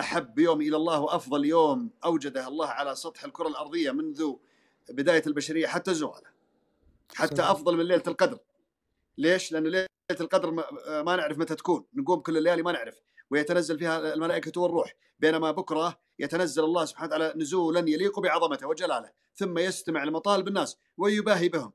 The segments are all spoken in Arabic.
احب يوم الى الله وافضل يوم اوجده الله على سطح الكره الارضيه منذ بدايه البشريه حتى زواله حتى افضل من ليله القدر ليش؟ لان ليله القدر ما نعرف متى تكون نقوم كل الليالي ما نعرف ويتنزل فيها الملائكه والروح بينما بكره يتنزل الله سبحانه وتعالى نزولا يليق بعظمته وجلاله ثم يستمع لمطالب الناس ويباهي بهم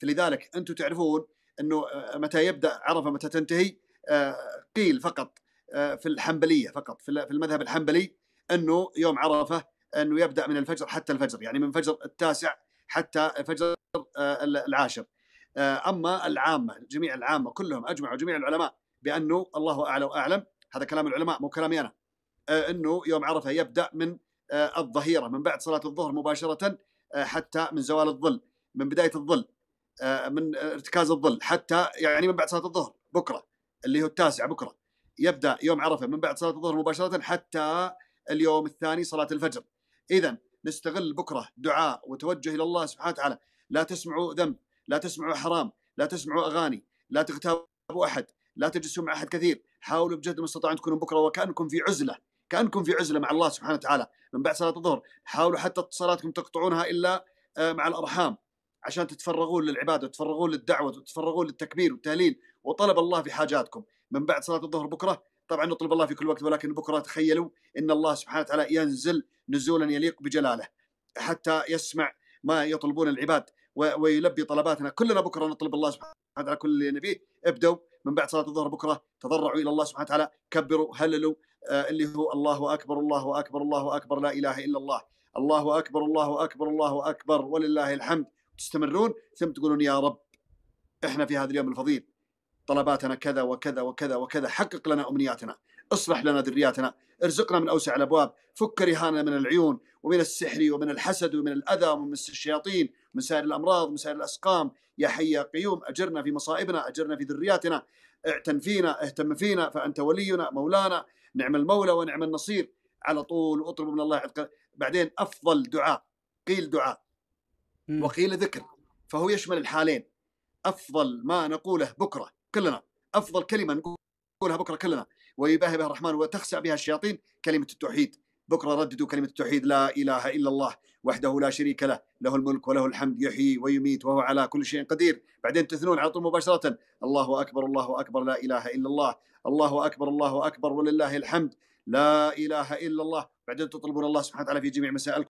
فلذلك انتم تعرفون انه آه، متى يبدا عرفه متى تنتهي آه، قيل فقط آه، في الحنبليه فقط في المذهب الحنبلي انه يوم عرفه انه يبدا من الفجر حتى الفجر يعني من فجر التاسع حتى فجر آه، العاشر آه، اما العامه جميع العامه كلهم اجمعوا جميع العلماء بانه الله اعلى واعلم هذا كلام العلماء مو كلامي انا انه يوم عرفه يبدا من الظهيره من بعد صلاه الظهر مباشره حتى من زوال الظل من بدايه الظل من ارتكاز الظل حتى يعني من بعد صلاه الظهر بكره اللي هو التاسع بكره يبدا يوم عرفه من بعد صلاه الظهر مباشره حتى اليوم الثاني صلاه الفجر. اذا نستغل بكره دعاء وتوجه الى الله سبحانه وتعالى، لا تسمعوا ذنب، لا تسمعوا حرام، لا تسمعوا اغاني، لا تغتابوا احد، لا تجلسوا مع احد كثير، حاولوا بجد المستطاع ان تكونوا بكره وكانكم في عزله، كانكم في عزله مع الله سبحانه وتعالى من بعد صلاه الظهر، حاولوا حتى صلاتكم تقطعونها الا آه، مع الارحام، عشان تتفرغون للعباده وتتفرغون للدعوه وتتفرغون للتكبير والتهليل وطلب الله في حاجاتكم من بعد صلاه الظهر بكره طبعا نطلب الله في كل وقت ولكن بكره تخيلوا ان الله سبحانه وتعالى ينزل نزولا يليق بجلاله حتى يسمع ما يطلبون العباد ويلبي طلباتنا كلنا بكره نطلب الله سبحانه وتعالى كل اللي نبيه ابدوا من بعد صلاه الظهر بكره تضرعوا الى الله سبحانه وتعالى كبروا هللوا آه، اللي هو الله اكبر الله اكبر الله اكبر لا اله الا الله الله اكبر الله اكبر الله اكبر ولله الحمد تستمرون ثم تقولون يا رب احنا في هذا اليوم الفضيل طلباتنا كذا وكذا وكذا وكذا حقق لنا امنياتنا اصلح لنا ذرياتنا ارزقنا من اوسع الابواب فك رهاننا من العيون ومن السحر ومن الحسد ومن الاذى ومن الشياطين من سائر الامراض من سائر الاسقام يا حي يا قيوم اجرنا في مصائبنا اجرنا في ذرياتنا اعتن فينا اهتم فينا فانت ولينا مولانا نعم المولى ونعم النصير على طول واطلب من الله عتق بعدين افضل دعاء قيل دعاء وقيل ذكر فهو يشمل الحالين افضل ما نقوله بكره كلنا افضل كلمه نقولها بكره كلنا ويباهي بها الرحمن وتخسع بها الشياطين كلمه التوحيد بكره رددوا كلمه التوحيد لا اله الا الله وحده لا شريك له له الملك وله الحمد يحيي ويميت وهو على كل شيء قدير بعدين تثنون على طول مباشره الله اكبر الله اكبر لا اله الا الله الله اكبر الله اكبر ولله الحمد لا اله الا الله بعدين تطلبون الله سبحانه وتعالى في جميع مسائلكم